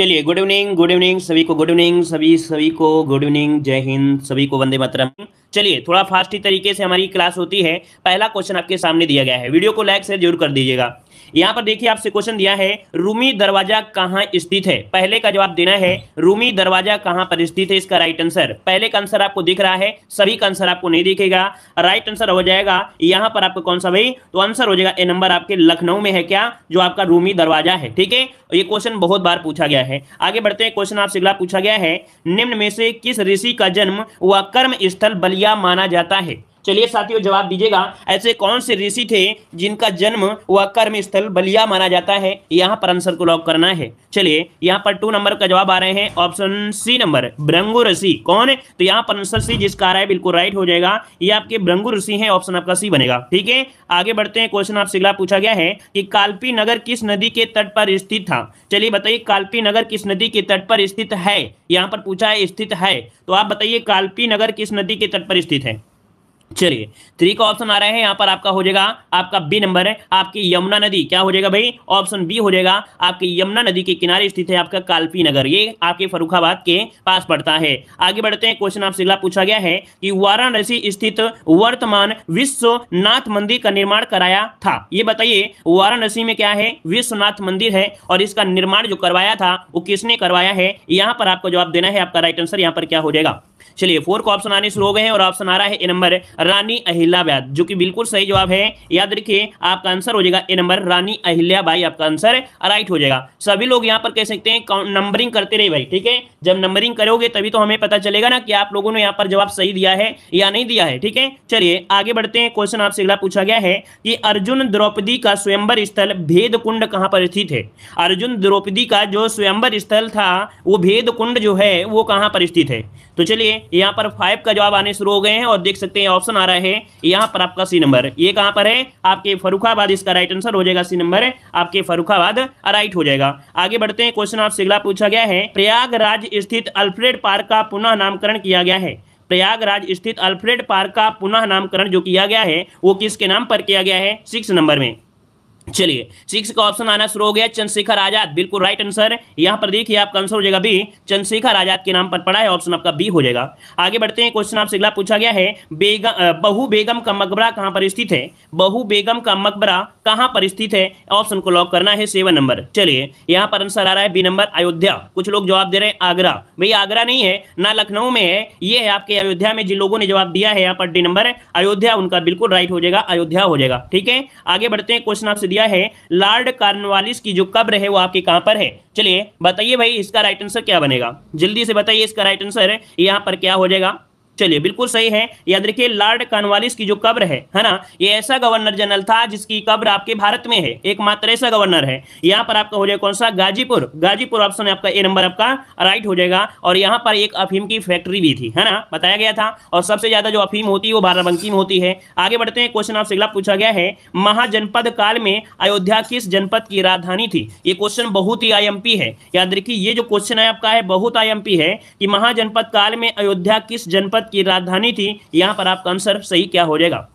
चलिए good evening good evening सभी को गुड इवनिंग सभी सभी को गुड इवनिंग जय हिंद सभी को वंदे मातरम चलिए थोड़ा ही तरीके से हमारी क्लास होती है पहला क्वेश्चन आपके सामने दिया गया है वीडियो को लाइक शेयर जरूर कर दीजिएगा यहां पर देखिए आपसे क्वेश्चन दिया है रूमी दरवाजा कहां स्थित है पहले का जवाब देना है रूमी दरवाजा कहां पर स्थित है इसका राइट आंसर पहले का आंसर आपको दिख रहा है सभी का आंसर आपको नहीं दिखेगा राइट आंसर हो जाएगा यहां पर आपका कौन सा भाई तो आंसर हो जाएगा ए नंबर आपके लखनऊ में है क्या जो आपका रूमी दरवाजा है ठीक है तो ये क्वेश्चन बहुत बार पूछा गया है आगे बढ़ते हैं क्वेश्चन आपसे अगला पूछा गया है निम्न में से किस ऋषि का जन्म व कर्म स्थल बलिया माना जाता है चलिए साथियों जवाब दीजिएगा ऐसे कौन से ऋषि थे जिनका जन्म व कर्म स्थल बलिया माना जाता है यहाँ पर आंसर को लॉक करना है चलिए यहाँ पर टू नंबर का जवाब आ रहे हैं ऑप्शन सी नंबर ब्रंगु ऋषि कौन है तो यहाँ पर आंसर सी जिसका आ रहा है बिल्कुल राइट हो जाएगा ये आपके ब्रंगु ऋषि है ऑप्शन आपका सी बनेगा ठीक है आगे बढ़ते हैं क्वेश्चन आपसे अगला पूछा गया है कि काल्पी नगर किस नदी के तट पर स्थित था चलिए बताइए काल्पी नगर किस नदी के तट पर स्थित है यहाँ पर पूछा है स्थित है तो आप बताइए काल्पी नगर किस नदी के तट पर स्थित है चलिए थ्री का ऑप्शन आ रहा है यहाँ पर आपका हो जाएगा आपका बी नंबर है आपकी यमुना नदी क्या हो जाएगा भाई ऑप्शन बी हो जाएगा आपकी यमुना नदी के किनारे स्थित है आपका कालपी नगर ये आपके फरुखाबाद के पास पड़ता है आगे बढ़ते हैं क्वेश्चन आपसे अगला पूछा गया है कि वाराणसी स्थित वर्तमान विश्वनाथ मंदिर का निर्माण कराया था ये बताइए वाराणसी में क्या है विश्वनाथ मंदिर है और इसका निर्माण जो करवाया था वो किसने करवाया है यहाँ पर आपको जवाब देना है आपका राइट आंसर यहाँ पर क्या हो जाएगा चलिए फोर को ऑप्शन आने शुरू हो गए हैं और ऑप्शन आ रहा है ए नंबर रानी अहिल्याबाई जो कि बिल्कुल सही जवाब है याद रखिए आपका आंसर हो जाएगा ए नंबर रानी अहिल्याबाई आपका आंसर राइट हो जाएगा सभी लोग यहाँ पर कह सकते हैं नंबरिंग करते रहे भाई ठीक है जब नंबरिंग करोगे तभी तो हमें पता चलेगा ना कि आप लोगों ने यहाँ पर जवाब सही दिया है या नहीं दिया है ठीक है चलिए आगे बढ़ते हैं क्वेश्चन आपसे अगला पूछा गया है कि अर्जुन द्रौपदी का स्वयंबर स्थल भेद कुंड कहाँ पर स्थित है अर्जुन द्रौपदी का जो स्वयंबर स्थल था वो भेद कुंड जो है वो कहाँ पर स्थित है तो चलिए यहाँ पर फाइव का जवाब आने शुरू हो गए हैं और देख सकते हैं ऑप्शन आ रहा है यहाँ पर आपका सी नंबर ये कहाँ पर है आपके फरुखाबाद इसका राइट आंसर हो जाएगा सी नंबर आपके फरुखाबाद राइट हो जाएगा आगे बढ़ते हैं क्वेश्चन आपसे अगला पूछा गया है प्रयागराज स्थित अल्फ्रेड पार्क का पुनः नामकरण किया गया है प्रयागराज स्थित अल्फ्रेड पार्क का पुनः नामकरण जो किया गया है वो किसके नाम पर किया गया है सिक्स नंबर में चलिए सिक्स का ऑप्शन आना शुरू हो गया चंद्रशेखर आजाद बिल्कुल राइट आंसर यहां पर देखिए आपका आंसर हो जाएगा बी चंद्रशेखर आजाद के नाम पर पड़ा है ऑप्शन आपका बी हो जाएगा आगे बढ़ते हैं क्वेश्चन आपसे अगला पूछा गया है बेगम बहु बेगम का मकबरा कहां पर स्थित है बहु बेगम का मकबरा कहां पर स्थित है ऑप्शन को लॉक करना है सेवन नंबर चलिए यहां पर आंसर आ रहा है बी नंबर अयोध्या कुछ लोग जवाब दे रहे हैं आगरा भाई आगरा नहीं है ना लखनऊ में है ये है आपके अयोध्या में जिन लोगों ने जवाब दिया है यहाँ पर डी नंबर अयोध्या उनका बिल्कुल राइट हो जाएगा अयोध्या हो जाएगा ठीक है आगे बढ़ते हैं क्वेश्चन आपसे दिया है लॉर्ड कार्नवालिस की जो कब्र है वो आपके कहां पर है चलिए बताइए भाई इसका राइट आंसर क्या बनेगा जल्दी से बताइए इसका राइट आंसर यहां पर क्या हो जाएगा चलिए बिल्कुल सही है याद रखिए लॉर्ड कॉर्नवालिस की जो कब्र है है ना ये ऐसा गवर्नर जनरल था जिसकी कब्र आपके भारत में है एकमात्र ऐसा गवर्नर है यहाँ पर आपका हो जाएगा कौन सा गाजीपुर गाजीपुर ऑप्शन आपका ए नंबर आपका राइट हो जाएगा और यहाँ पर एक अफीम की फैक्ट्री भी थी है ना बताया गया था और सबसे ज्यादा जो अफीम होती है वो बाराबंकी में होती है आगे बढ़ते हैं क्वेश्चन आपसे अगला पूछा गया है महाजनपद काल में अयोध्या किस जनपद की राजधानी थी ये क्वेश्चन बहुत ही आई है याद रखिए ये जो क्वेश्चन है आपका है बहुत आई है कि महाजनपद काल में अयोध्या किस जनपद की राजधानी थी यहाँ पर आपका आंसर सही क्या हो जाएगा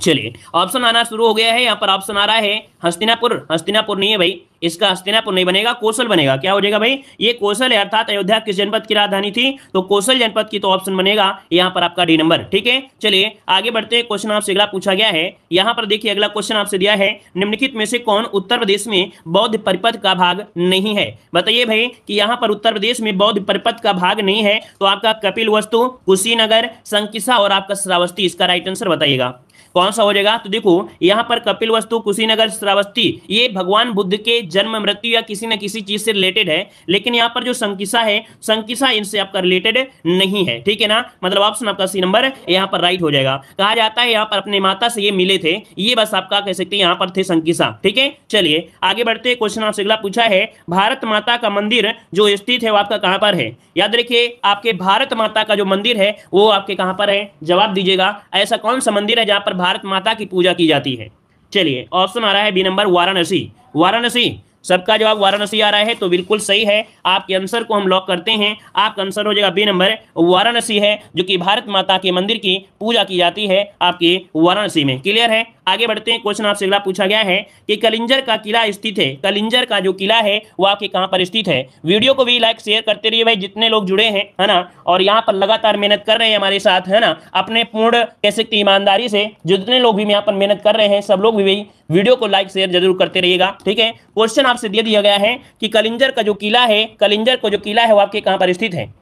चलिए ऑप्शन आना शुरू हो गया है यहाँ पर ऑप्शन आ रहा है हस्तिनापुर हस्तिनापुर नहीं है भाई इसका हस्तिनापुर नहीं बनेगा कौशल बनेगा क्या हो जाएगा भाई ये कौशल है अर्थात अयोध्या किस जनपद की राजधानी थी तो कौशल जनपद की तो ऑप्शन बनेगा यहाँ पर आपका डी नंबर ठीक है चलिए आगे बढ़ते हैं क्वेश्चन आपसे अगला पूछा गया है यहाँ पर देखिए अगला क्वेश्चन आपसे दिया है निम्नलिखित में से कौन उत्तर प्रदेश में बौद्ध परिपथ का भाग नहीं है बताइए भाई कि यहाँ पर उत्तर प्रदेश में बौद्ध परिपथ का भाग नहीं है तो आपका कपिल वस्तु कुशीनगर संकिसा और आपका श्रावस्ती इसका राइट आंसर बताइएगा कौन सा हो जाएगा तो देखो यहाँ पर कपिल वस्तु कुशीनगर श्रावस्ती ये भगवान बुद्ध के जन्म मृत्यु या किसी न किसी चीज से रिलेटेड है लेकिन यहाँ पर जो संकिसा है संकिसा इनसे आपका रिलेटेड नहीं है ठीक है ना मतलब ऑप्शन आपका सी नंबर यहाँ पर राइट हो जाएगा कहा जाता है यहाँ पर अपने माता से ये मिले थे ये बस आपका कह सकते हैं यहाँ पर थे संकिसा ठीक है चलिए आगे बढ़ते क्वेश्चन आपसे अगला पूछा है भारत माता का मंदिर जो स्थित है वो आपका कहाँ पर है याद रखिए आपके भारत माता का जो मंदिर है वो आपके कहाँ पर है जवाब दीजिएगा ऐसा कौन सा मंदिर है जहाँ पर भारत माता की पूजा की जाती है चलिए ऑप्शन आ रहा है बी नंबर वाराणसी वाराणसी सबका जवाब वाराणसी आ रहा है तो बिल्कुल सही है आपके आंसर को हम लॉक करते हैं आपका आंसर हो जाएगा बी नंबर वाराणसी है जो कि भारत माता के मंदिर की पूजा की जाती है आपके वाराणसी में क्लियर है आगे बढ़ते हैं क्वेश्चन आपसे अगला पूछा गया है कि कलिंजर का किला स्थित है कलिंजर का जो किला है वो आपके कहाँ पर स्थित है वीडियो को भी लाइक शेयर करते रहिए भाई जितने लोग जुड़े हैं है ना और यहाँ पर लगातार मेहनत कर रहे हैं हमारे साथ है ना अपने पूर्ण कह सकते ईमानदारी से जितने लोग भी यहाँ पर मेहनत कर रहे हैं सब लोग भी वीडियो को लाइक शेयर जरूर करते रहिएगा ठीक है क्वेश्चन आपसे दे दिया गया है कि कलिंजर का जो किला है कलिंजर को जो किला है वो आपके कहाँ पर स्थित है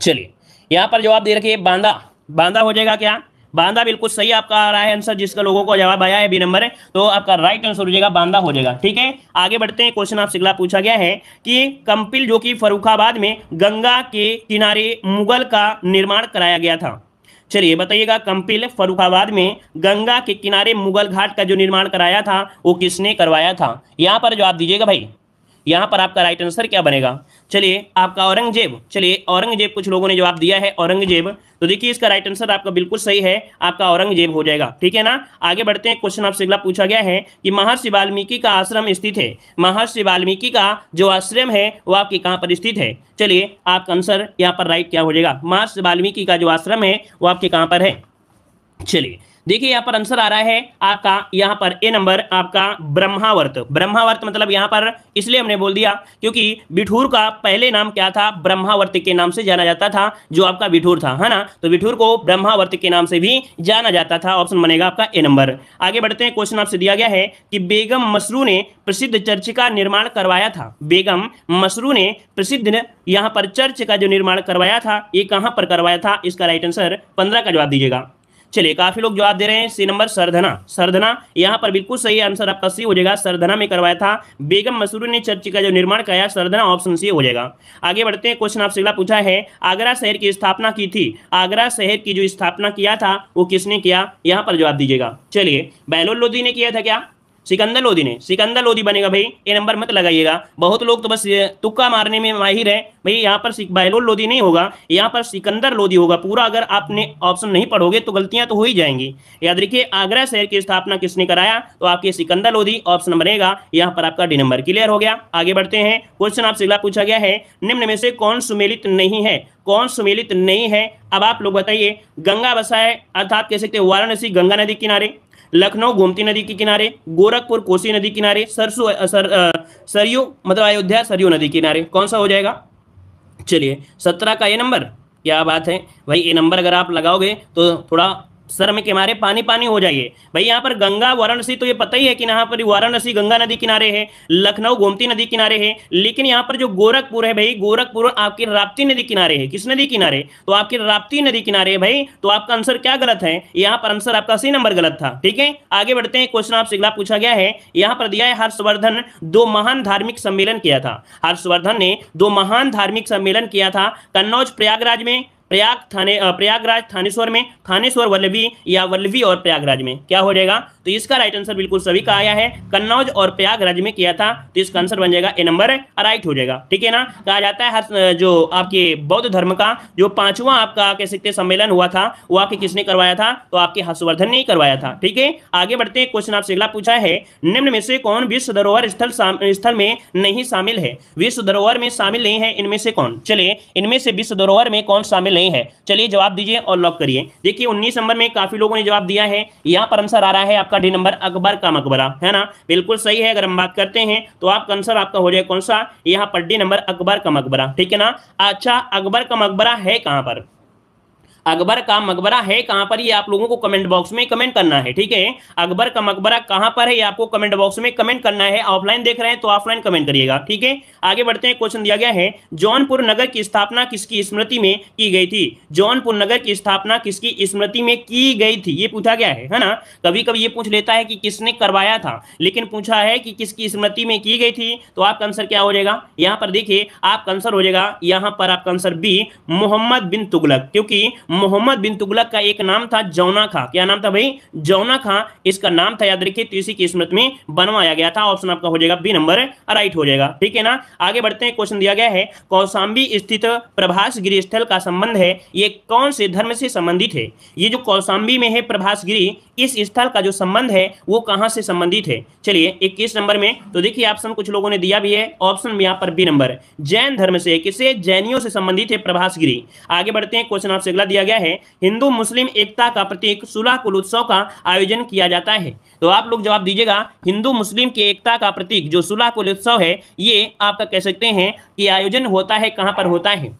चलिए यहाँ पर जवाब दे रखिए बांदा बांदा हो जाएगा क्या बांदा बिल्कुल सही आपका आ रहा है आंसर जिसका लोगों को जवाब आया है बी नंबर है तो आपका राइट आंसर हो जाएगा बांदा हो जाएगा ठीक है आगे बढ़ते हैं क्वेश्चन आपसे अगला पूछा गया है कि कंपिल जो कि फरुखाबाद में गंगा के किनारे मुगल का निर्माण कराया गया था चलिए बताइएगा कंपिल फरुखाबाद में गंगा के किनारे मुगल घाट का जो निर्माण कराया था वो किसने करवाया था यहाँ पर जवाब दीजिएगा भाई यहाँ पर आपका राइट आंसर क्या बनेगा चलिए आपका औरंगजेब चलिए औरंगजेब कुछ लोगों ने जवाब दिया है औरंगजेब तो देखिए इसका राइट आंसर आपका बिल्कुल सही है आपका औरंगजेब हो जाएगा ठीक है ना आगे बढ़ते हैं क्वेश्चन आपसे अगला पूछा गया है कि महर्षि वाल्मीकि का आश्रम स्थित है महर्षि वाल्मीकि का जो आश्रम है वो आपके कहाँ पर स्थित है चलिए आपका आंसर यहाँ पर राइट क्या हो जाएगा महर्षि वाल्मीकि का जो आश्रम है वो आपके कहाँ पर है चलिए देखिए यहाँ पर आंसर आ रहा है आपका यहाँ पर ए नंबर आपका ब्रह्मावर्त ब्रह्मावर्त मतलब यहाँ पर इसलिए हमने बोल दिया क्योंकि बिठूर का पहले नाम क्या था ब्रह्मावर्त के नाम से जाना जाता था जो आपका बिठूर था है ना तो बिठूर को ब्रह्मावर्त के नाम से भी जाना जाता था ऑप्शन बनेगा आपका ए नंबर आगे बढ़ते हैं क्वेश्चन आपसे दिया गया है कि बेगम मसरू ने प्रसिद्ध चर्च का निर्माण करवाया था बेगम मसरू ने प्रसिद्ध यहाँ पर चर्च का जो निर्माण करवाया था ये कहाँ पर करवाया था इसका राइट आंसर पंद्रह का जवाब दीजिएगा चलिए काफी लोग जवाब दे रहे हैं सी नंबर सरधना सरधना यहाँ पर बिल्कुल सही आंसर आपका सी हो जाएगा सरधना में करवाया था बेगम मसूरी ने चर्च का जो निर्माण कराया सरधना ऑप्शन सी हो जाएगा आगे बढ़ते हैं क्वेश्चन आपसे अगला पूछा है आगरा शहर की स्थापना की थी आगरा शहर की जो स्थापना किया था वो किसने किया यहाँ पर जवाब दीजिएगा चलिए बहलोल लोधी ने किया था क्या सिकंदर लोधी ने सिकंदर लोधी बनेगा भाई ये नंबर मत लगाइएगा बहुत लोग तो बस तुक्का मारने में माहिर है भाई यहाँ पर बहलोल लोधी नहीं होगा यहाँ पर सिकंदर लोधी होगा पूरा अगर आपने ऑप्शन नहीं पढ़ोगे तो गलतियां तो हो ही जाएंगी याद रखिए आगरा शहर की स्थापना किसने कराया तो आपके सिकंदर लोधी ऑप्शन बनेगा यहाँ पर आपका डी नंबर क्लियर हो गया आगे बढ़ते हैं क्वेश्चन आपसे अगला पूछा गया है निम्न में से कौन सुमेलित नहीं है कौन सुमेलित नहीं है अब आप लोग बताइए गंगा बसा है अर्थात कह सकते हैं वाराणसी गंगा नदी किनारे लखनऊ गोमती नदी के किनारे गोरखपुर कोसी नदी किनारे सरसू सर, सरयू मतलब अयोध्या सरयू नदी किनारे कौन सा हो जाएगा चलिए सत्रह का ये नंबर क्या बात है भाई ये नंबर अगर आप लगाओगे तो थोड़ा शर्म के मारे पानी पानी हो जाइए भाई यहाँ पर गंगा वाराणसी तो ये पता ही है कि यहाँ पर वाराणसी गंगा नदी किनारे है लखनऊ गोमती नदी किनारे है लेकिन यहाँ पर जो गोरखपुर है भाई गोरखपुर आपके राप्ती नदी किनारे है किस नदी किनारे तो आपके राप्ती नदी किनारे है भाई तो आपका आंसर क्या गलत है यहाँ पर आंसर आपका सी नंबर गलत था ठीक है आगे बढ़ते हैं क्वेश्चन आपसे अगला पूछा गया है यहाँ पर दिया है हर्षवर्धन दो महान धार्मिक सम्मेलन किया था हर्षवर्धन ने दो महान धार्मिक सम्मेलन किया था कन्नौज प्रयागराज में प्रयाग थाने प्रयागराज थानेश्वर में थानेश्वर वल्लभी या वल्लभी और प्रयागराज में क्या हो जाएगा तो इसका राइट आंसर बिल्कुल सभी का आया है कन्नौज और प्रयागराज में किया था तो इसका आंसर बन जाएगा ए नंबर राइट हो जाएगा ठीक है ना कहा जाता है हर जो आपके बौद्ध धर्म का जो पांचवा आपका कह सकते सम्मेलन हुआ था वो आपके किसने करवाया था तो आपके हर्षवर्धन ने ही करवाया था ठीक है आगे बढ़ते हैं क्वेश्चन आपसे अगला पूछा है निम्न में से कौन विश्व धरोहर स्थल स्थल में नहीं शामिल है विश्व धरोहर में शामिल नहीं है इनमें से कौन चले इनमें से विश्व धरोहर में कौन शामिल नहीं है चलिए जवाब दीजिए और लॉक करिए देखिए उन्नीस नंबर में काफी लोगों ने जवाब दिया है यहाँ पर आंसर आ रहा है आपका डी नंबर अकबर का मकबरा है ना बिल्कुल सही है अगर हम बात करते हैं तो आपका आंसर आपका हो जाए कौन सा यहाँ पर डी नंबर अकबर का मकबरा ठीक है ना अच्छा अकबर का मकबरा है कहाँ पर अकबर का मकबरा है कहां पर ये आप लोगों को कमेंट बॉक्स में कमेंट करना है ठीक है अकबर का मकबरा कहां पर है ये आपको कमेंट बॉक्स में कमेंट करना है ऑफलाइन देख रहे हैं तो ऑफलाइन कमेंट करिएगा ठीक है आगे बढ़ते हैं क्वेश्चन दिया गया है जौनपुर नगर की स्थापना किसकी स्मृति में की गई थी जौनपुर नगर की स्थापना किसकी स्मृति में की गई थी ये पूछा गया है है ना कभी कभी ये पूछ लेता है कि किसने करवाया था लेकिन पूछा है कि किसकी स्मृति में की गई थी तो आपका आंसर क्या हो जाएगा यहां पर देखिए आपका आंसर हो जाएगा यहां पर आपका आंसर बी मोहम्मद बिन तुगलक क्योंकि मोहम्मद बिन तुगलक का एक नाम था जौना खां क्या नाम था भाई जौना खां इसका नाम था याद रखिए तो इसी की स्मृति में बनवाया गया था ऑप्शन आपका हो जाएगा बी नंबर राइट हो जाएगा ठीक है ना आगे बढ़ते हैं क्वेश्चन दिया गया है कौशाम्बी स्थित प्रभास गिरी स्थल का संबंध है ये कौन से धर्म से संबंधित है ये जो कौशाम्बी में है प्रभास गिरी इस स्थल का जो संबंध है वो कहां से संबंधित है चलिए इक्कीस नंबर में तो देखिए ऑप्शन कुछ लोगों ने दिया भी है ऑप्शन यहाँ पर बी नंबर जैन धर्म से किसे जैनियों से संबंधित है प्रभास गिरी आगे बढ़ते हैं क्वेश्चन आपसे अगला दिया गया है हिंदू मुस्लिम एकता का प्रतीक सुलह उत्सव का आयोजन किया जाता है तो आप लोग जवाब दीजिएगा हिंदू मुस्लिम की एकता का प्रतीक जो सुलह उत्सव है ये आपका कह सकते हैं कि आयोजन होता है कहाँ पर होता है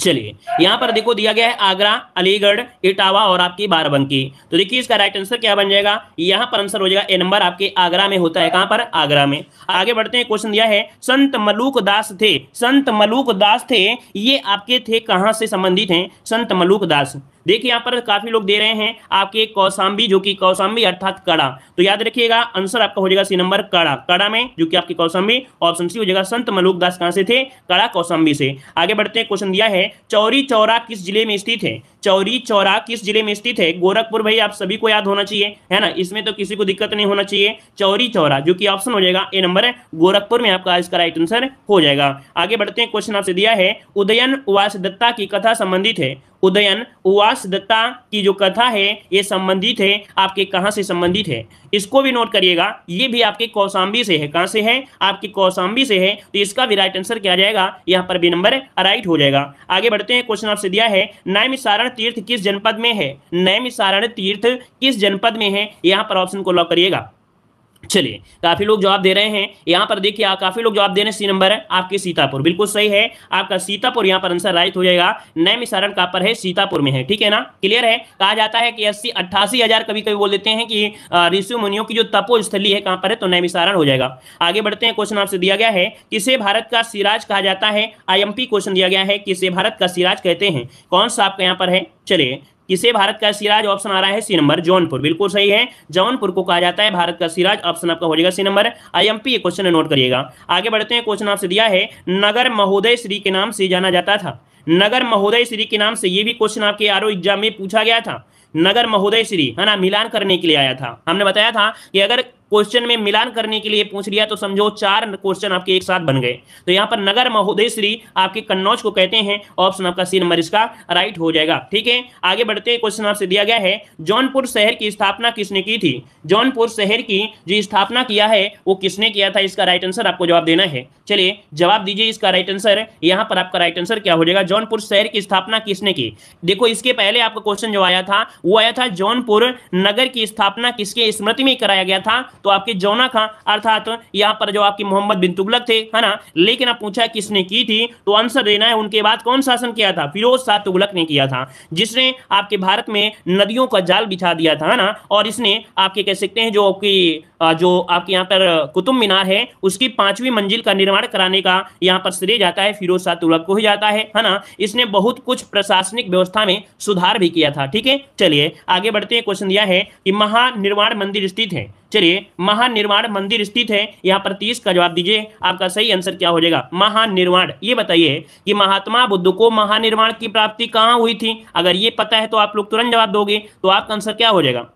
चलिए यहां पर देखो दिया गया है आगरा अलीगढ़ इटावा और आपकी बाराबंकी तो देखिए इसका राइट आंसर क्या बन जाएगा यहां पर आंसर हो जाएगा ए नंबर आपके आगरा में होता है कहां पर आगरा में आगे बढ़ते हैं क्वेश्चन दिया है संत मलूक दास थे संत मलूक दास थे ये आपके थे कहां से संबंधित हैं संत मलूक दास देखिए यहाँ पर काफी लोग दे रहे हैं आपके कौसाम्बी जो कि कौसाम्बी अर्थात कड़ा तो याद रखिएगा आंसर आपका हो जाएगा सी नंबर कड़ा कड़ा में जो कि आपकी कौसाम्बी ऑप्शन सी हो जाएगा संत मलूक दास से थे कड़ा कौसाम्बी से आगे बढ़ते हैं क्वेश्चन दिया है चौरी चौरा किस जिले में स्थित है चौरी चौरा किस जिले में स्थित है गोरखपुर भाई आप सभी को याद होना चाहिए है ना इसमें तो किसी को दिक्कत नहीं होना चाहिए चौरी चौरा जो कि ऑप्शन हो जाएगा ए नंबर गोरखपुर में आपका इसका राइट आंसर हो जाएगा आगे बढ़ते हैं क्वेश्चन आपसे दिया है उदयन वास दत्ता की कथा संबंधित है उदयन उवास दत्ता की जो कथा है ये संबंधित है आपके कहाँ से संबंधित है इसको भी नोट करिएगा ये भी आपके कौशाम्बी से है कहाँ से है आपके कौशाम्बी से है तो इसका भी राइट आंसर क्या जाएगा यहाँ पर भी नंबर राइट हो जाएगा आगे बढ़ते हैं क्वेश्चन आपसे दिया है नैम सारण तीर्थ किस जनपद में है नैम सारण तीर्थ किस जनपद में है यहाँ पर ऑप्शन को लॉक करिएगा चलिए काफी लोग जवाब दे रहे हैं यहाँ पर देखिए आप काफी लोग जवाब दे रहे हैं सी नंबर है आपके सीतापुर बिल्कुल सही है आपका सीतापुर यहां पर आंसर राइट हो जाएगा नए मिसारण कहां पर है सीतापुर में है ठीक है ना क्लियर है कहा जाता है कि अस्सी अट्ठासी हजार कभी कभी बोल देते हैं कि ऋषि मुनियों की जो तपोस्थली है कहां पर है तो नैम मिसारण हो जाएगा आगे बढ़ते हैं क्वेश्चन आपसे दिया गया है किसे भारत का सिराज कहा जाता है आई क्वेश्चन दिया गया है किसे भारत का सिराज कहते हैं कौन सा आपका यहाँ पर है चलिए किसे भारत का सिराज ऑप्शन आ रहा है सी नंबर जौनपुर बिल्कुल सही है जौनपुर को कहा जाता है भारत का सिराज ऑप्शन आपका हो जाएगा C number I M P question note करिएगा आगे बढ़ते हैं क्वेश्चन आपसे दिया है नगर महोदय श्री के नाम से जाना जाता था नगर महोदय श्री के नाम से ये भी क्वेश्चन आपके आरओ एग्जाम में पूछा गया था नगर महोदय श्री है ना मिलान करने के लिए आया था हमने बताया था कि अगर क्वेश्चन में मिलान करने के लिए पूछ लिया तो समझो चार क्वेश्चन आपके एक साथ बन गए तो यहाँ पर नगर महोदय श्री आपके कन्नौज को कहते हैं ऑप्शन आपका सीन नंबर इसका राइट हो जाएगा ठीक है आगे बढ़ते हैं क्वेश्चन आपसे दिया गया है जौनपुर शहर की स्थापना किसने की थी जौनपुर शहर की जो स्थापना किया है वो किसने किया था इसका राइट आंसर आपको जवाब देना है चलिए जवाब दीजिए इसका राइट आंसर यहाँ पर आपका राइट आंसर क्या हो जाएगा जौनपुर शहर की स्थापना किसने की देखो इसके पहले आपका क्वेश्चन जो आया था वो आया था जौनपुर नगर की स्थापना किसके स्मृति में कराया गया था तो आपके जौना खां अर्थात यहाँ पर जो आपकी मोहम्मद बिन तुगलक थे है ना लेकिन आप पूछा किसने की थी तो आंसर देना है उनके बाद कौन शासन किया था फिरोज शाह तुगलक ने किया था जिसने आपके भारत में नदियों का जाल बिछा दिया था है ना और इसने आपके कह सकते हैं जो आपकी जो आपके यहाँ पर कुतुब मीनार है उसकी पांचवी मंजिल का निर्माण कराने का यहाँ पर श्रेय जाता है फिरोज शाह तुगलक को ही जाता है है ना इसने बहुत कुछ प्रशासनिक व्यवस्था में सुधार भी किया था ठीक है चलिए आगे बढ़ते हैं क्वेश्चन दिया है कि महानिर्वाण मंदिर स्थित है चलिए महानिर्माण मंदिर स्थित है यहाँ पर तीस का जवाब दीजिए आपका सही आंसर क्या हो जाएगा महानिर्वाण ये बताइए कि महात्मा बुद्ध को महानिर्माण की प्राप्ति कहाँ हुई थी अगर ये पता है तो आप लोग तुरंत जवाब दोगे तो आपका आंसर क्या हो जाएगा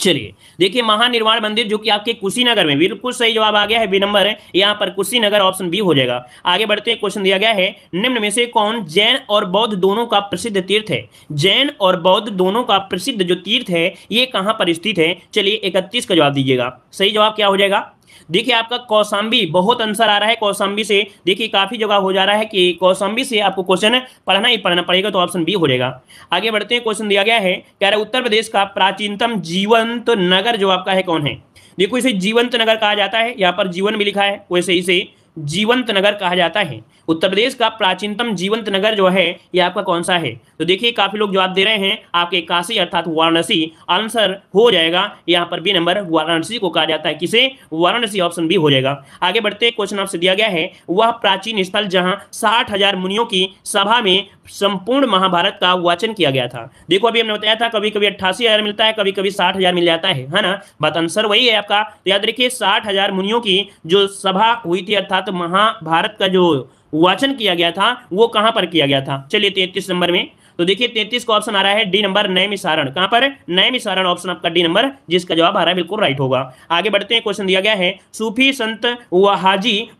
चलिए देखिए महानिर्वाण मंदिर जो कि आपके कुशीनगर में बिल्कुल सही जवाब आ गया है बी नंबर है यहाँ पर कुशीनगर ऑप्शन बी हो जाएगा आगे बढ़ते हैं क्वेश्चन दिया गया है निम्न में से कौन जैन और बौद्ध दोनों का प्रसिद्ध तीर्थ है जैन और बौद्ध दोनों का प्रसिद्ध जो तीर्थ है ये कहाँ पर स्थित है चलिए इकतीस का जवाब दीजिएगा सही जवाब क्या हो जाएगा देखिए आपका कौशाम्बी बहुत आंसर आ रहा है कौशाम्बी से देखिए काफ़ी जगह हो जा रहा है कि कौशाम्बी से आपको क्वेश्चन पढ़ना ही पढ़ना पड़ेगा तो ऑप्शन बी हो जाएगा आगे बढ़ते हैं क्वेश्चन दिया गया है कह रहा है उत्तर प्रदेश का प्राचीनतम जीवंत नगर जो आपका है कौन है देखो इसे जीवंत नगर कहा जाता है यहाँ पर जीवन भी लिखा है वैसे इसे जीवंत नगर कहा जाता है उत्तर प्रदेश का प्राचीनतम जीवंत नगर जो है ये आपका कौन सा है तो देखिए काफी लोग जवाब दे रहे हैं आपके काशी अर्थात वाराणसी आंसर हो जाएगा यहाँ पर बी नंबर वाराणसी को कहा जाता है किसे वाराणसी ऑप्शन भी हो जाएगा आगे बढ़ते क्वेश्चन आपसे दिया गया है वह प्राचीन स्थल जहाँ साठ मुनियों की सभा में संपूर्ण महाभारत का वाचन किया गया था देखो अभी हमने बताया था कभी कभी अट्ठासी हजार मिलता है कभी कभी साठ हजार मिल जाता है है ना बात आंसर वही है आपका तो याद रखिए साठ हजार मुनियों की जो सभा हुई थी अर्थात महाभारत का जो वाचन किया गया था वो कहां पर किया गया था चलिए तैतीस नंबर में तो देखिए तैतीस का ऑप्शन आ रहा है डी नंबर नए मिसारण कहां पर नए मिसारण ऑप्शन आपका डी नंबर जिसका जवाब आ रहा है बिल्कुल राइट होगा आगे बढ़ते हैं क्वेश्चन दिया गया है सूफी संत व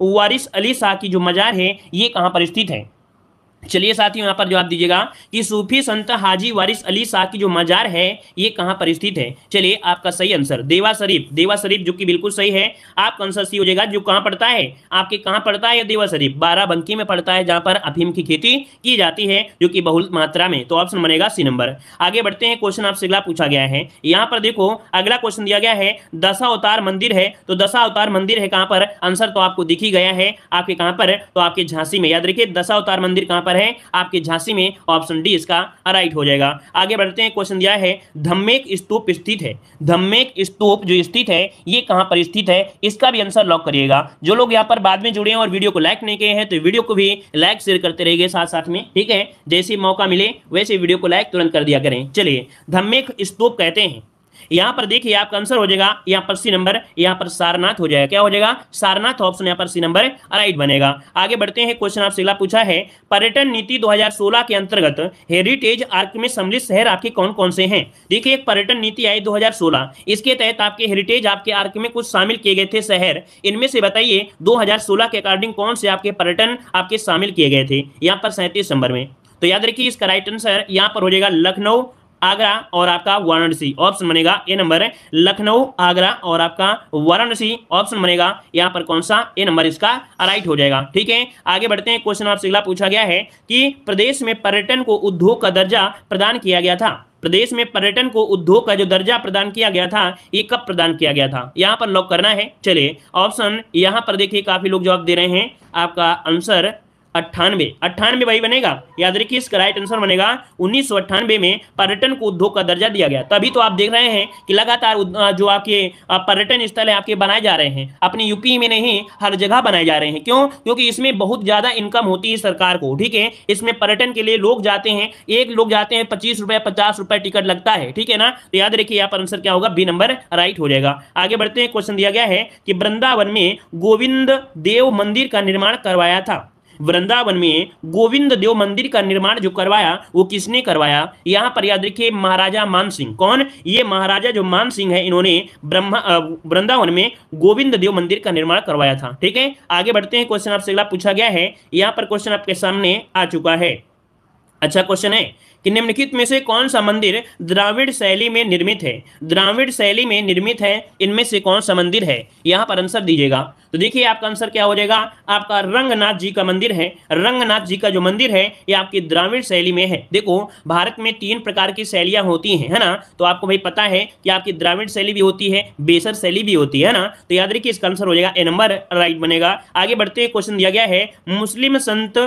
वारिस अली शाह की जो मजार है ये कहां पर स्थित है चलिए साथियों यहाँ पर जवाब दीजिएगा कि सूफी संत हाजी वारिस अली शाह की जो मजार है ये कहाँ पर स्थित है चलिए आपका सही आंसर देवा शरीफ देवा शरीफ जो कि बिल्कुल सही है आपका आंसर सही हो जाएगा जो कहाँ पड़ता है आपके कहाँ पड़ता है देवा शरीफ बाराबंकी में पड़ता है जहाँ पर अफीम की खेती की जाती है जो कि बहुल मात्रा में तो ऑप्शन बनेगा सी नंबर आगे बढ़ते हैं क्वेश्चन आपसे अगला पूछा गया है यहाँ पर देखो अगला क्वेश्चन दिया गया है दशा अवतार मंदिर है तो दशा अवतार मंदिर है कहाँ पर आंसर तो आपको दिखी गया है आपके कहाँ पर तो आपके झांसी में याद रखिए दशा अवतार मंदिर कहाँ पर पर है आपके झांसी में ऑप्शन डी इसका राइट हो जाएगा आगे बढ़ते हैं क्वेश्चन दिया है धम्मेक स्तूप स्थित है धम्मेक स्तूप जो स्थित है ये कहाँ पर स्थित है इसका भी आंसर लॉक करिएगा जो लोग यहाँ पर बाद में जुड़े हैं और वीडियो को लाइक नहीं किए हैं तो वीडियो को भी लाइक शेयर करते रहिए साथ साथ में ठीक है जैसे मौका मिले वैसे वीडियो को लाइक तुरंत कर दिया करें चलिए धम्मेक स्तूप कहते हैं यहां पर देखिए आपका आंसर हो जाएगा यहां पर सी नंबर यहां पर सारनाथ हो जाएगा क्या हो जाएगा सारनाथ ऑप्शन यहां पर सी नंबर राइट बनेगा आगे बढ़ते हैं क्वेश्चन आपसे अगला पूछा है पर्यटन नीति 2016 के अंतर्गत हेरिटेज आर्क में सम्मिलित शहर आपके कौन कौन से हैं देखिए एक पर्यटन नीति आई दो इसके तहत आपके हेरिटेज आपके आर्क में कुछ शामिल किए गए थे शहर इनमें से बताइए दो के अकॉर्डिंग कौन से आपके पर्यटन आपके शामिल किए गए थे यहाँ पर सैंतीस नंबर में तो याद रखिए इसका राइट आंसर यहाँ पर हो जाएगा लखनऊ आगरा और आपका वाराणसी ऑप्शन बनेगा ए नंबर लखनऊ आगरा और आपका वाराणसी ऑप्शन बनेगा यहाँ पर कौन सा ए नंबर इसका राइट हो जाएगा ठीक है आगे बढ़ते हैं क्वेश्चन आपसे अगला पूछा गया है कि प्रदेश में पर्यटन को उद्योग का दर्जा प्रदान किया गया था प्रदेश में पर्यटन को उद्योग का जो दर्जा प्रदान किया गया था ये कब प्रदान किया गया था यहाँ पर लॉक करना है चलिए ऑप्शन यहाँ पर देखिए काफी लोग जवाब दे रहे हैं आपका आंसर अट्ठानवे अट्ठानवे भाई बनेगा याद रखिए इसका राइट आंसर बनेगा उन्नीस में पर्यटन को उद्योग का दर्जा दिया गया तभी तो आप देख रहे हैं कि लगातार जो आपके पर्यटन स्थल है आपके बनाए जा रहे हैं अपने यूपी में नहीं हर जगह बनाए जा रहे हैं क्यों क्योंकि इसमें बहुत ज्यादा इनकम होती है सरकार को ठीक है इसमें पर्यटन के लिए लोग जाते हैं एक लोग जाते हैं पच्चीस रुपए पचास रुपए टिकट लगता है ठीक है ना तो याद रखिए यहाँ पर आंसर क्या होगा बी नंबर राइट हो जाएगा आगे बढ़ते हैं क्वेश्चन दिया गया है कि वृंदावन में गोविंद देव मंदिर का निर्माण करवाया था वृंदावन में गोविंद देव मंदिर का निर्माण जो करवाया वो किसने करवाया यहाँ पर याद रखिए महाराजा मान सिंह कौन ये महाराजा जो मान सिंह है इन्होंने ब्रह्मा वृंदावन में गोविंद देव मंदिर का निर्माण करवाया था ठीक है आगे बढ़ते हैं क्वेश्चन आपसे अगला पूछा गया है यहाँ पर क्वेश्चन आपके सामने आ चुका है अच्छा क्वेश्चन है कि निम्नलिखित में से कौन सा मंदिर द्राविड़ शैली में निर्मित है द्राविड़ शैली में निर्मित है इनमें से कौन सा मंदिर है यहाँ पर आंसर दीजिएगा तो देखिए आपका आंसर क्या हो जाएगा आपका रंगनाथ जी का मंदिर है रंगनाथ जी का जो मंदिर है ये आपकी द्राविड़ शैली में है देखो भारत में तीन प्रकार की शैलियां होती हैं है ना तो आपको भाई पता है कि आपकी द्राविड़ शैली भी होती है बेसर शैली भी होती है ना तो याद रखिए इसका आंसर हो जाएगा ए नंबर राइट बनेगा आगे बढ़ते क्वेश्चन दिया गया है मुस्लिम संत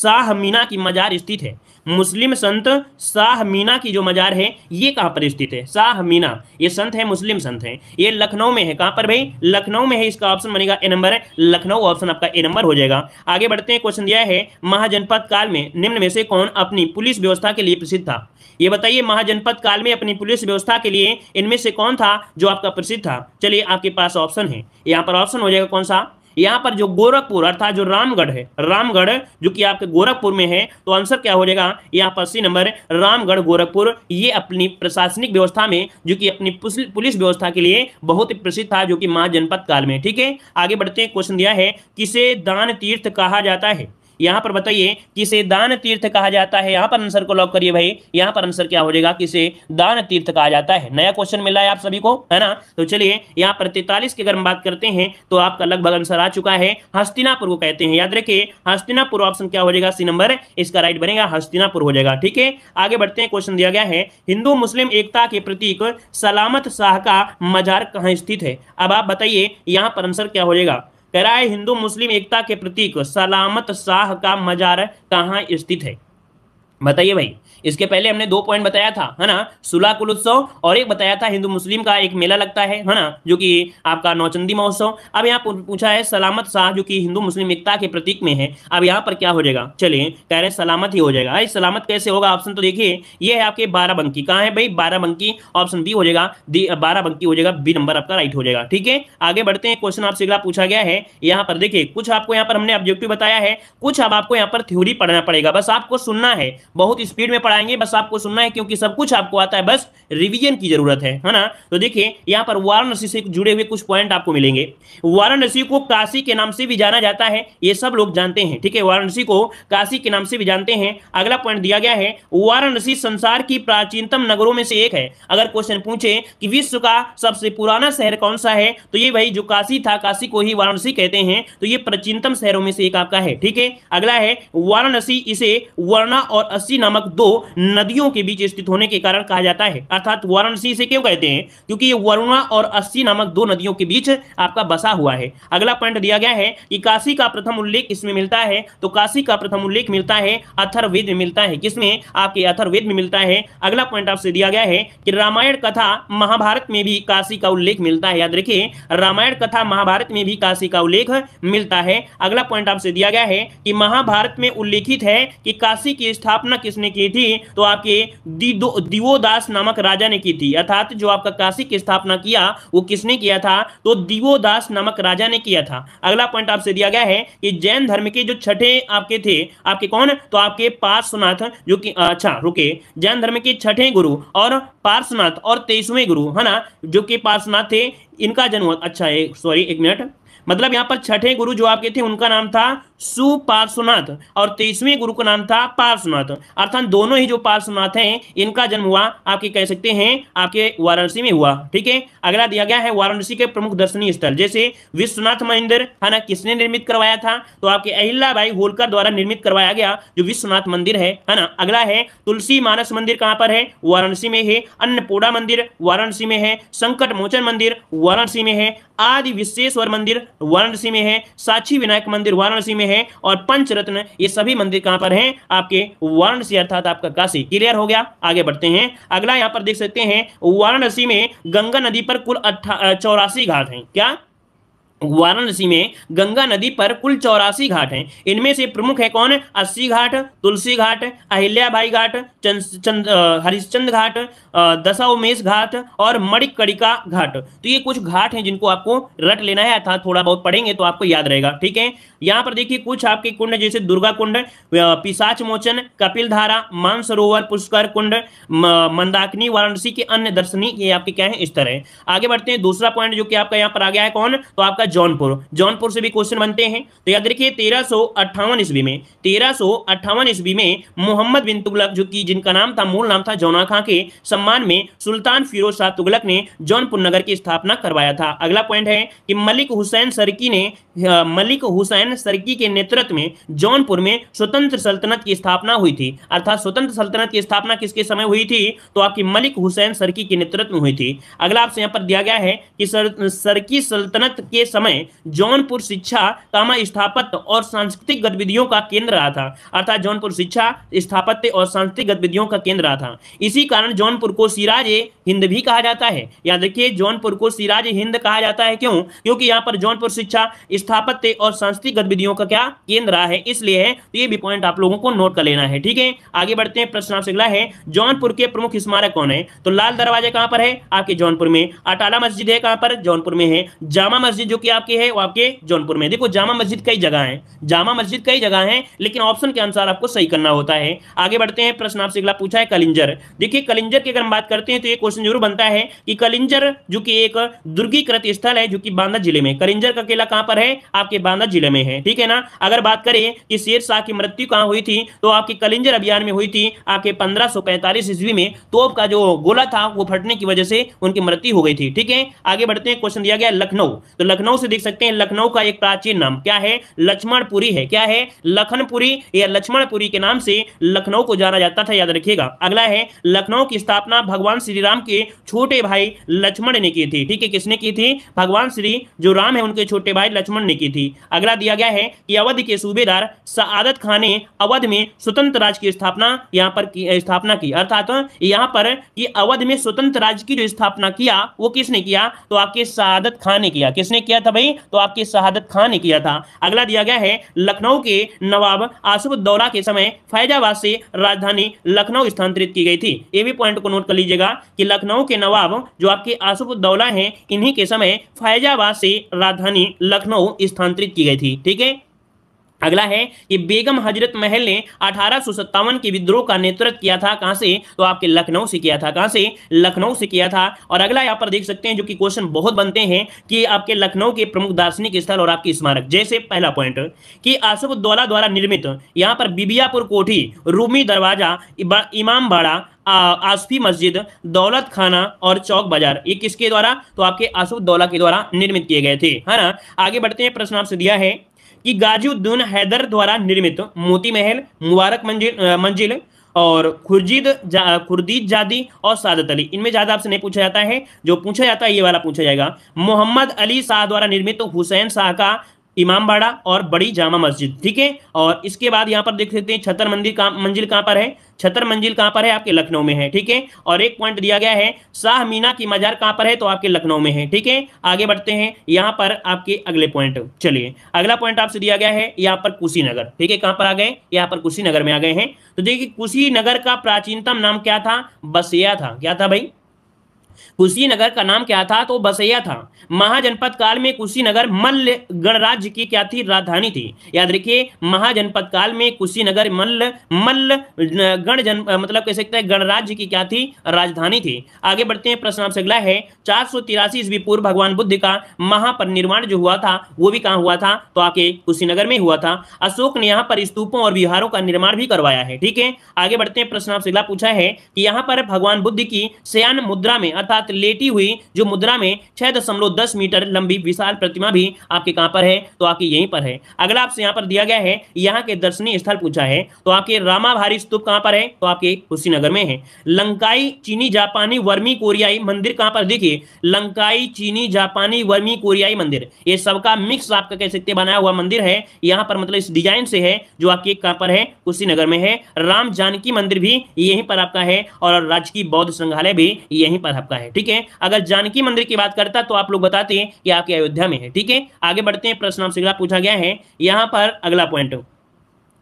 शाह मीना की मजार स्थित है मुस्लिम संत शाह मीना की जो मजार है ये कहाँ पर स्थित है शाह मीना ये संत है मुस्लिम संत है ये लखनऊ में है कहाँ पर भाई लखनऊ में है इसका ऑप्शन बनेगा ए नंबर है लखनऊ ऑप्शन आपका ए नंबर हो जाएगा आगे बढ़ते हैं क्वेश्चन दिया है महाजनपद काल में निम्न में से कौन अपनी पुलिस व्यवस्था के लिए प्रसिद्ध था ये बताइए महाजनपद काल में अपनी पुलिस व्यवस्था के लिए इनमें से कौन था जो आपका प्रसिद्ध था चलिए आपके पास ऑप्शन है यहाँ पर ऑप्शन हो जाएगा कौन सा यहाँ पर जो गोरखपुर अर्थात जो रामगढ़ है रामगढ़ जो कि आपके गोरखपुर में है तो आंसर क्या हो जाएगा यहाँ पर सी नंबर रामगढ़ गोरखपुर ये अपनी प्रशासनिक व्यवस्था में जो कि अपनी पुलिस व्यवस्था के लिए बहुत ही प्रसिद्ध था जो कि महाजनपद काल में ठीक है आगे बढ़ते हैं क्वेश्चन दिया है किसे दान तीर्थ कहा जाता है यहां पर बताइए किसे दान तीर्थ कहा जाता है यहां पर आंसर को लॉक करिए भाई यहां पर आंसर क्या हो जाएगा किसे दान तीर्थ कहा जाता है नया क्वेश्चन मिला है आप सभी को है ना तो चलिए यहां पर तैतालीस की अगर हम बात करते हैं तो आपका लगभग आंसर आ चुका है हस्तिनापुर को कहते हैं याद रखिए हस्तिनापुर ऑप्शन क्या हो जाएगा सी नंबर इसका राइट बनेगा हस्तिनापुर हो जाएगा ठीक है आगे बढ़ते हैं क्वेश्चन दिया गया है हिंदू मुस्लिम एकता के प्रतीक सलामत शाह का मजार कहाँ स्थित है अब आप बताइए यहाँ पर आंसर क्या हो जाएगा कह रहा है हिंदू मुस्लिम एकता के प्रतीक सलामत शाह का मजार कहाँ स्थित है बताइए भाई इसके पहले हमने दो पॉइंट बताया था है ना सुला कुल उत्सव और एक बताया था हिंदू मुस्लिम का एक मेला लगता है है ना जो कि आपका नौचंदी महोत्सव अब यहाँ पूछा है सलामत शाह जो कि हिंदू मुस्लिम एकता के प्रतीक में है अब यहाँ पर क्या हो जाएगा चलिए कह रहे सलामत ही हो जाएगा अरे सलामत कैसे होगा ऑप्शन तो देखिए ये है आपके बाराबंकी कहाँ है भाई बाराबंकी ऑप्शन बी हो जाएगा बाराबंकी हो जाएगा बी नंबर आपका राइट हो जाएगा ठीक है आगे बढ़ते हैं क्वेश्चन आपसे अगला पूछा गया है यहाँ पर देखिए कुछ आपको यहाँ पर हमने ऑब्जेक्टिव बताया है कुछ अब आपको यहाँ पर थ्योरी पढ़ना पड़ेगा बस आपको सुनना है बहुत स्पीड में पढ़ाएंगे बस आपको सुनना है क्योंकि सब कुछ आपको आता है बस रिवीजन की जरूरत है है ना तो देखिए यहाँ पर वाराणसी से जुड़े हुए कुछ पॉइंट आपको मिलेंगे वाराणसी को काशी के नाम से भी जाना जाता है ये सब लोग जानते हैं ठीक है वाराणसी को काशी के नाम से भी जानते हैं अगला पॉइंट दिया गया है वाराणसी संसार की प्राचीनतम नगरों में से एक है अगर क्वेश्चन पूछे कि विश्व का सबसे पुराना शहर कौन सा है तो ये भाई जो काशी था काशी को ही वाराणसी कहते हैं तो ये प्राचीनतम शहरों में से एक आपका है ठीक है अगला है वाराणसी इसे वर्णा और अस्सी नामक दो नदियों के बीच स्थित होने के कारण कहा जाता है अर्थात वाराणसी इसे क्यों कहते हैं क्योंकि ये वरुणा और अस्सी नामक दो नदियों के बीच आपका बसा हुआ है अगला पॉइंट दिया गया है कि काशी का प्रथम उल्लेख इसमें मिलता है तो काशी का प्रथम उल्लेख मिलता है अथर्वेद में मिलता है किसमें आपके अथर्वेद में मिलता है अगला पॉइंट आपसे दिया गया है कि रामायण कथा महाभारत में भी काशी का उल्लेख मिलता है याद रखिए रामायण कथा महाभारत में भी काशी का उल्लेख मिलता है अगला पॉइंट आपसे दिया गया है कि महाभारत में उल्लेखित है कि काशी की स्थापना स्थापना किसने की थी तो आपके दिवोदास नामक राजा ने की थी अर्थात जो आपका काशी की स्थापना किया वो किसने किया था तो दिवोदास नामक राजा ने किया था अगला पॉइंट आपसे दिया गया है कि जैन धर्म के जो छठे आपके थे आपके कौन तो आपके पार्श्वनाथ जो कि अच्छा रुके जैन धर्म के छठे गुरु और पार्श्वनाथ और तेईसवें गुरु है ना जो कि पार्श्वनाथ थे इनका जन्म अच्छा सॉरी एक मिनट मतलब यहाँ पर छठे गुरु जो आपके थे उनका नाम था सुपार्श्वनाथ और तेईसवें गुरु का नाम था पार्श्वनाथ अर्थात दोनों ही जो पार्श्वनाथ हैं इनका जन्म हुआ आपके कह सकते हैं आपके वाराणसी में हुआ ठीक है अगला दिया गया है वाराणसी के प्रमुख दर्शनीय स्थल जैसे विश्वनाथ मंदिर है ना किसने निर्मित करवाया था तो आपके अहिल्ला भाई होलकर द्वारा निर्मित करवाया गया जो विश्वनाथ मंदिर है है ना अगला है तुलसी मानस मंदिर कहाँ पर है वाराणसी में है अन्नपूर्णा मंदिर वाराणसी में है संकट मोचन मंदिर वाराणसी में है आदि विश्वेश्वर मंदिर वाराणसी में है साक्षी विनायक मंदिर वाराणसी में में है और पंचरत्न ये सभी मंदिर कहां पर हैं आपके वाराणसी अर्थात आपका काशी क्लियर हो गया आगे बढ़ते हैं अगला यहां पर देख सकते हैं वाराणसी में गंगा नदी पर कुल चौरासी घाट हैं क्या वाराणसी में गंगा नदी पर कुल चौरासी घाट हैं इनमें से प्रमुख है कौन अस्सी घाट तुलसी घाट अहिल्या भाई घाट हरिश्चंद घाट दशावमेश घाट और मणिकड़िका घाट तो ये कुछ घाट हैं जिनको आपको रट लेना है अर्थात थोड़ा बहुत पढ़ेंगे तो आपको याद रहेगा ठीक है यहाँ पर देखिए कुछ आपके कुंड जैसे दुर्गा कुंड पिसाच मोचन कपिल धारा मानसरोवर पुष्कर कुंड मंदाकिनी वाराणसी के अन्य दर्शनीय ये आपके क्या है स्तर है आगे बढ़ते हैं दूसरा पॉइंट जो कि आपका यहाँ पर आ गया है कौन तो आपका जौनपुर जौनपुर से भी क्वेश्चन बनते हैं तो याद रखिए तेरह सौ अट्ठावन ईस्वी में तेरह सौ अट्ठावन ईस्वी में मोहम्मद बिन तुगलक जो कि जिनका नाम था मूल नाम था जौना खां के सम्मान में सुल्तान फिरोज शाह तुगलक ने जौनपुर नगर की स्थापना करवाया था अगला पॉइंट है कि मलिक हुसैन सरकी ने मलिक हुसैन सरकी के नेतृत्व में जौनपुर में स्वतंत्र सल्तनत की स्थापना हुई थी अर्थात स्वतंत्र सल्तनत की स्थापना किसके समय हुई थी तो आपकी मलिक हुसैन सरकी के नेतृत्व में हुई थी अगला आपसे यहाँ पर दिया गया है कि सर, सरकी सल्तनत के समय समय जौनपुर शिक्षा कामा स्थापत्य और सांस्कृतिक गतिविधियों का केंद्र रहा था अर्थात जौनपुर शिक्षा स्थापत्य और सांस्कृतिक गतिविधियों का केंद्र रहा था इसी कारण जौनपुर को सिराज हिंद भी कहा जाता है याद रखिए जौनपुर को सिराज हिंद कहा जाता है क्यों क्योंकि यहाँ पर जौनपुर शिक्षा स्थापत्य और सांस्कृतिक गतिविधियों का क्या केंद्र रहा है इसलिए है तो ये भी पॉइंट आप लोगों को नोट कर लेना है ठीक है आगे बढ़ते हैं प्रश्न आपसे अगला है जौनपुर के प्रमुख स्मारक कौन है तो लाल दरवाजा कहाँ पर है आपके जौनपुर में अटाला मस्जिद है कहाँ पर जौनपुर में है जामा मस्जिद जो कि आपके है वो आपके जौनपुर में देखो जामा मस्जिद कई जगह है जामा मस्जिद कई जगह है लेकिन ऑप्शन के अनुसार आपको सही करना होता है आगे बढ़ते हैं प्रश्न आपसे अगला पूछा है कलिंजर देखिए कलिंजर की अगर हम बात करते हैं तो ये क्वेश्चन जरूर बनता है कि कलिंजर जो कि एक दुर्गीकृत स्थल है जो कि बांदा जिले में कलिंजर का किला कहां पर है आपके बांदा जिले में है ठीक है ना अगर बात करें कि शेर शाह की मृत्यु कहां हुई थी तो आपके कलिंजर अभियान में हुई थी आपके पंद्रह ईस्वी में तोप का जो गोला था वो फटने की वजह से उनकी मृत्यु हो गई थी ठीक है आगे बढ़ते हैं क्वेश्चन दिया गया लखनऊ तो लखनऊ लखनऊ से देख सकते हैं लखनऊ का एक प्राचीन नाम क्या है लक्ष्मणपुरी है क्या है लखनपुरी या लक्ष्मणपुरी के नाम से लखनऊ को जाना जाता था याद रखिएगा अगला है लखनऊ की स्थापना भगवान श्री राम के छोटे भाई लक्ष्मण ने की थी ठीक है किसने की थी भगवान श्री जो राम है उनके छोटे भाई लक्ष्मण ने की थी अगला दिया गया है कि अवध के सूबेदार सआदत खान ने अवध में स्वतंत्र राज्य की स्थापना यहाँ पर की स्थापना की अर्थात यहाँ पर अवध में स्वतंत्र राज्य की जो स्थापना किया वो किसने किया तो आपके सआदत खान ने किया किसने किया किया था भाई तो आपके शहादत खान ने किया था अगला दिया गया है लखनऊ के नवाब दौरा के समय फैजाबाद से राजधानी लखनऊ स्थानांतरित की गई थी ये भी पॉइंट को नोट कर लीजिएगा कि लखनऊ के नवाब जो आपके आसुद्दौला है इन्हीं के समय फैजाबाद से राजधानी लखनऊ स्थानांतरित की गई थी ठीक है अगला है कि बेगम हजरत महल ने अठारह के विद्रोह का नेतृत्व किया था कहां से तो आपके लखनऊ से किया था कहां से लखनऊ से किया था और अगला यहां पर देख सकते हैं जो कि क्वेश्चन बहुत बनते हैं कि आपके लखनऊ के प्रमुख दार्शनिक स्थल और आपके स्मारक जैसे पहला पॉइंट कि आसफुद्दौला द्वारा निर्मित यहां पर बिबियापुर कोठी रूमी दरवाजा इमाम आसफी मस्जिद दौलत खाना और चौक बाजार ये किसके द्वारा तो आपके आसुफ दौला के द्वारा निर्मित किए गए थे है ना आगे बढ़ते हैं प्रश्न आपसे दिया है कि गाजीउद्दीन हैदर द्वारा निर्मित मोती महल मुबारक मंजिल मंजिल और खुर्जीद जा, खुर्दीद जादी और सादत अली इनमें ज़्यादा आपसे नहीं पूछा जाता है जो पूछा जाता है ये वाला पूछा जाएगा मोहम्मद अली शाह द्वारा निर्मित तो हुसैन शाह का इमामबाड़ा और बड़ी जामा मस्जिद ठीक है और इसके बाद यहाँ पर देख सकते हैं छतर मंदिर का मंजिल कहाँ पर है छतर मंजिल कहाँ पर है आपके लखनऊ में है ठीक है और एक पॉइंट दिया गया है शाह मीना की मजार कहाँ पर है तो आपके लखनऊ में है ठीक है आगे बढ़ते हैं यहाँ पर आपके अगले पॉइंट चलिए अगला पॉइंट आपसे दिया गया है यहाँ पर कुशीनगर ठीक है कहाँ पर आ गए यहाँ पर कुशीनगर में आ गए हैं तो देखिए कुशीनगर का प्राचीनतम नाम क्या था बसिया था क्या था भाई कुशीनगर का नाम क्या था तो बसैया था महाजनपद काल में कुशीनगर मल्ल गणराज्य की क्या थी राजधानी थी याद रखिए महाजनपद काल में कुशीनगर मल्ल मल्ल गण जन मतलब कह सकते हैं गणराज्य की क्या थी राजधानी थी आगे बढ़ते हैं प्रश्न आपसे अगला है चार सौ तिरासी ईस्वी पूर्व भगवान बुद्ध का महापरिनिर्वाण जो हुआ था वो भी कहाँ हुआ था तो आके कुशीनगर में हुआ था अशोक ने यहाँ पर स्तूपों और विहारों का निर्माण भी करवाया है ठीक है आगे बढ़ते हैं प्रश्न आपसे अगला पूछा है कि यहाँ पर भगवान बुद्ध की शयान मुद्रा में अर्थात लेटी हुई जो मुद्रा में छह दशमलव दस मीटर लंबी विशाल प्रतिमा भी आपके कहां पर है तो आपके यहीं पर है अगला आपसे यहां पर दिया गया है यहां के दर्शनीय स्थल पूछा है तो आपके रामाभारी स्तूप कहां पर है तो आपके कुशीनगर में है लंकाई चीनी जापानी वर्मी कोरियाई मंदिर कहां पर देखिए लंकाई चीनी जापानी वर्मी कोरियाई मंदिर ये सबका मिक्स आपका कह सकते बनाया हुआ मंदिर है यहां पर मतलब इस डिजाइन से है जो आपके कहां पर है कुशीनगर में है राम जानकी मंदिर भी यहीं पर आपका है और राजकीय बौद्ध संग्रहालय भी यहीं पर आपका आपका है ठीक है अगर जानकी मंदिर की बात करता तो आप लोग बताते हैं कि आपके अयोध्या में है ठीक है आगे बढ़ते हैं प्रश्न आपसे पूछा गया है यहाँ पर अगला पॉइंट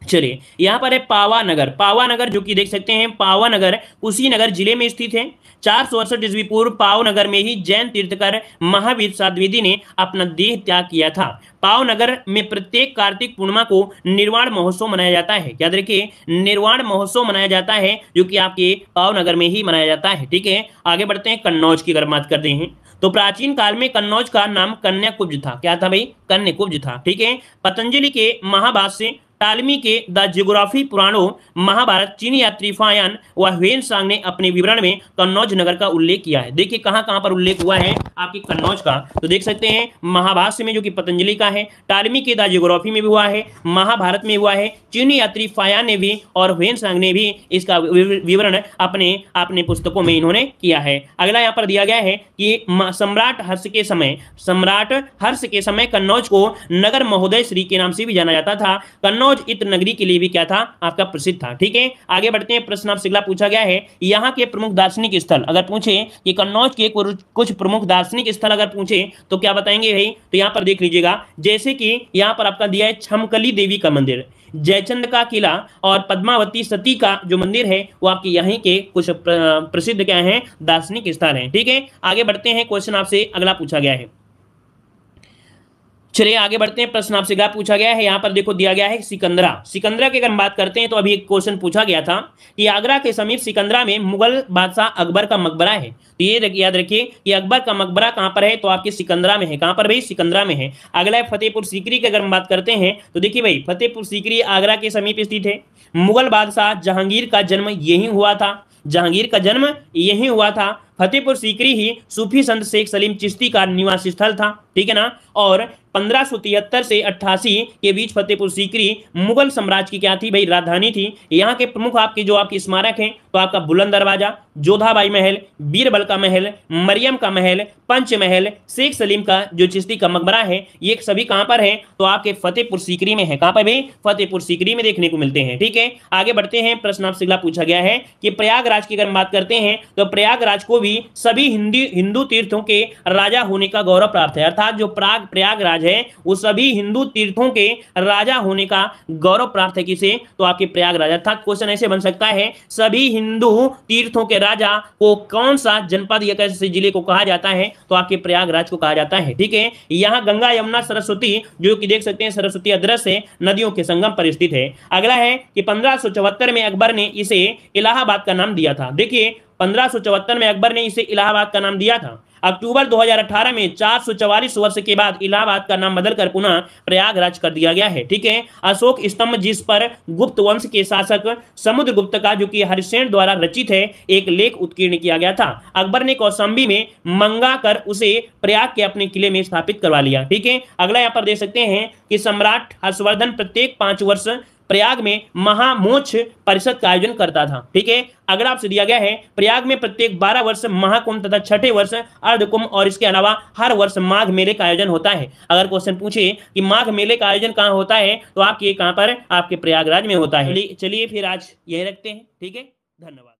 चलिए यहाँ पर है पावा नगर पावा नगर जो कि देख सकते हैं पावा नगर उसी नगर जिले में स्थित है चार सौ अड़सठ ईस्वी पूर्व पाव नगर में ही जैन तीर्थकर महावीर साध्वेदी ने अपना देह त्याग किया था पाव नगर में प्रत्येक कार्तिक पूर्णिमा को निर्वाण महोत्सव मनाया जाता है याद रखिए निर्वाण महोत्सव मनाया जाता है जो कि आपके पाव नगर में ही मनाया जाता है ठीक है आगे बढ़ते हैं कन्नौज की अगर बात करते हैं तो प्राचीन काल में कन्नौज का नाम कन्या कुब्ज था क्या था भाई कन्या कुब्ज था ठीक है पतंजलि के महाभाष्य टालमी के द जियोग्राफी पुराणों महाभारत चीनी यात्री फायन व हुएन सांग ने अपने विवरण में कन्नौज नगर का उल्लेख किया है देखिए कहां कहां पर उल्लेख हुआ है आपके कन्नौज का तो देख सकते हैं महाभाष्य में जो कि पतंजलि का है टालमी के द जियोग्राफी में भी हुआ है महाभारत में हुआ है चीनी यात्री फायन ने भी और हुएन सांग ने भी इसका विवरण अपने अपने पुस्तकों में इन्होंने किया है अगला यहाँ पर दिया गया है कि सम्राट हर्ष के समय सम्राट हर्ष के समय कन्नौज को नगर महोदय श्री के नाम से भी जाना जाता था कन्नौज कन्नौज इत्र नगरी के लिए भी क्या था आपका प्रसिद्ध था ठीक है आगे बढ़ते हैं प्रश्न आपसे अगला पूछा गया है यहाँ के प्रमुख दार्शनिक स्थल अगर पूछे कि कन्नौज के कुछ प्रमुख दार्शनिक स्थल अगर पूछे तो क्या बताएंगे भाई तो यहाँ पर देख लीजिएगा जैसे कि यहाँ पर आपका दिया है छमकली देवी का मंदिर जयचंद का किला और पद्मावती सती का जो मंदिर है वो आपके यहीं के कुछ प्रसिद्ध क्या है दार्शनिक स्थल है ठीक है आगे बढ़ते हैं क्वेश्चन आपसे अगला पूछा गया है चलिए आगे बढ़ते हैं प्रश्न आपसे पूछा गया है यहाँ पर देखो दिया गया है सिकंदरा सिकंदरा की अगर हम बात करते हैं तो अभी एक क्वेश्चन पूछा गया था कि आगरा के समीप सिकंदरा में मुगल बादशाह अकबर का मकबरा है तो ये याद रखिए कि अकबर का मकबरा कहाँ पर है तो आपके सिकंदरा में है कहाँ पर भाई सिकंदरा में है अगला है फतेहपुर सीकरी की अगर हम बात करते हैं तो देखिए भाई फतेहपुर सीकरी आगरा के समीप स्थित है मुगल बादशाह जहांगीर का जन्म यही हुआ था जहांगीर का जन्म यही हुआ था फतेहपुर सीकरी ही सूफी संत शेख सलीम चिश्ती का निवास स्थल था ठीक है ना और पंद्रह से 88 के बीच फतेहपुर सीकरी मुगल साम्राज्य की क्या थी भाई राजधानी थी यहाँ के प्रमुख आपके जो आपके स्मारक हैं तो आपका बुलंद दरवाजा जोधाबाई महल बीरबल का महल मरियम का महल पंच महल शेख सलीम का जो चिश्ती का मकबरा है ये सभी कहाँ पर है तो आपके फतेहपुर सीकरी में है कहाँ पर भाई फतेहपुर सीकरी में देखने को मिलते हैं ठीक है आगे बढ़ते हैं प्रश्न आपसे पूछा गया है कि प्रयागराज की अगर हम बात करते हैं तो प्रयागराज को भी सभी हिंदी हिंदू तीर्थों के राजा होने का गौरव प्राप्त है अर्थात जो प्राग प्रयागराज है वो सभी हिंदू तीर्थों के राजा होने का गौरव प्राप्त है किसे तो आपके प्रयागराज अर्थात क्वेश्चन ऐसे बन सकता है सभी हिंदू तीर्थों के राजा को कौन सा जनपद या कैसे जिले को कहा जाता है तो आपके प्रयागराज को कहा जाता है ठीक है यहाँ गंगा यमुना सरस्वती जो कि देख सकते हैं सरस्वती अदृश्य नदियों के संगम पर स्थित है अगला है कि पंद्रह में अकबर ने इसे इलाहाबाद का नाम दिया था देखिए पंद्रह में अकबर ने इसे इलाहाबाद का नाम दिया था अक्टूबर 2018 में चार वर्ष के बाद इलाहाबाद का नाम बदलकर पुनः प्रयागराज कर दिया गया है ठीक है अशोक स्तंभ जिस पर गुप्त वंश के शासक समुद्रगुप्त का जो कि हरिसेन द्वारा रचित है एक लेख उत्कीर्ण किया गया था अकबर ने कौशाम्बी में मंगा कर उसे प्रयाग के अपने किले में स्थापित करवा लिया ठीक है अगला यहाँ पर देख सकते हैं कि सम्राट हर्षवर्धन प्रत्येक पांच वर्ष प्रयाग में महामोक्ष परिषद का आयोजन करता था ठीक है अगर आपसे दिया गया है प्रयाग में प्रत्येक 12 वर्ष महाकुंभ तथा छठे वर्ष अर्धकुंभ और इसके अलावा हर वर्ष माघ मेले का आयोजन होता है अगर क्वेश्चन पूछे कि माघ मेले का आयोजन कहाँ होता है तो आपके कहाँ पर आपके प्रयागराज में होता है चलिए फिर आज यही रखते हैं ठीक है धन्यवाद